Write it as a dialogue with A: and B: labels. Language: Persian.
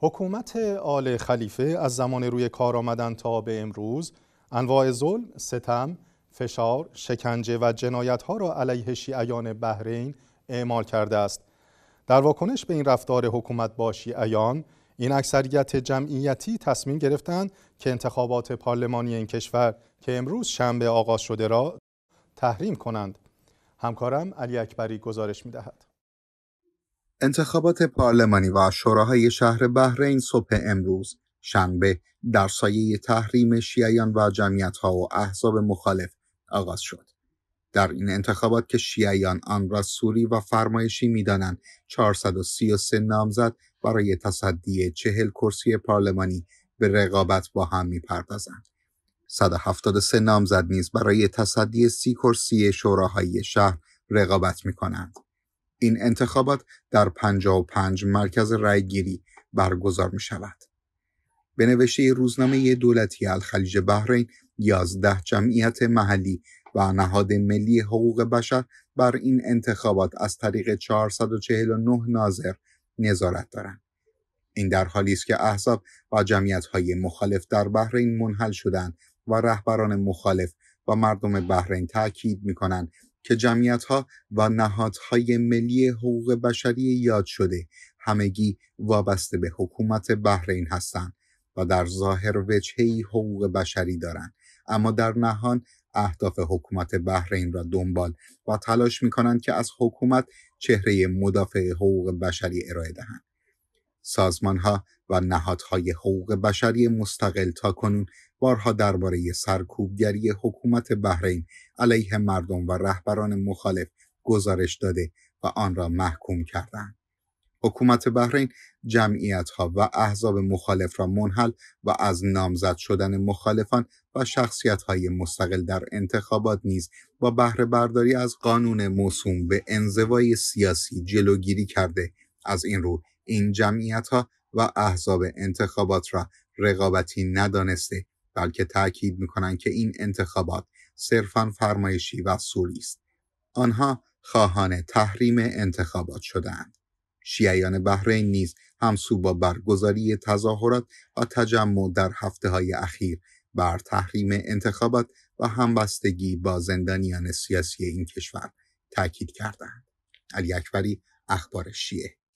A: حکومت آل خلیفه از زمان روی کار آمدن تا به امروز انواع ظلم، ستم، فشار، شکنجه و جنایت ها را علیه شیعیان بحرین اعمال کرده است. در واکنش به این رفتار حکومت با شیعیان، این اکثریت جمعیتی تصمیم گرفتند که انتخابات پارلمانی این کشور که امروز شنبه آغاز شده را تحریم کنند. همکارم علی اکبری گزارش می دهد.
B: انتخابات پارلمانی و شوراهای شهر بحرین صبح امروز شنبه در سایه تحریم شیعیان و جمعیتها و احزاب مخالف آغاز شد. در این انتخابات که شیعیان آن را سوری و فرمایشی میدانند 433 نامزد برای تصدی چهل کرسی پارلمانی به رقابت با هم میپردازند 173 نامزد نیز برای تصدی سی کرسی شوراهای شهر رقابت می کنند. این انتخابات در 55 مرکز گیری برگزار می شود. به نوشته روزنامه دولتی الخلیج بحرین 11 جمعیت محلی و نهاد ملی حقوق بشر بر این انتخابات از طریق 449 ناظر نظارت دارند. این در حالی است که احزاب و های مخالف در بحرین منحل شدند و رهبران مخالف و مردم بحرین تاکید کنند. که ها و نهادهای ملی حقوق بشری یاد شده همگی وابسته به حکومت بحرین هستند و در ظاهر وجهی حقوق بشری دارند اما در نهان اهداف حکومت بحرین را دنبال و تلاش می کنند که از حکومت چهره مدافع حقوق بشری ارائه دهند سازمانها و نهادهای حقوق بشری مستقل تا کنون بارها درباره سرکوبگری حکومت بحرین علیه مردم و رهبران مخالف گزارش داده و آن را محکوم کردند. حکومت بحرین جمعیتها و احزاب مخالف را منحل و از نامزد شدن مخالفان و های مستقل در انتخابات نیز با بهره برداری از قانون موسوم به انزوای سیاسی جلوگیری کرده از این رو این جمعیت ها و احزاب انتخابات را رقابتی ندانسته بلکه تاکید میکنند که این انتخابات صرفا فرمایشی و سوری است آنها خواهان تحریم انتخابات شدهاند شیعیان بحرین نیز همسو با برگزاری تظاهرات و تجمع در هفته های اخیر بر تحریم انتخابات و همبستگی با زندانیان سیاسی این کشور تاکید کردند علی اکبری اخبار شیعه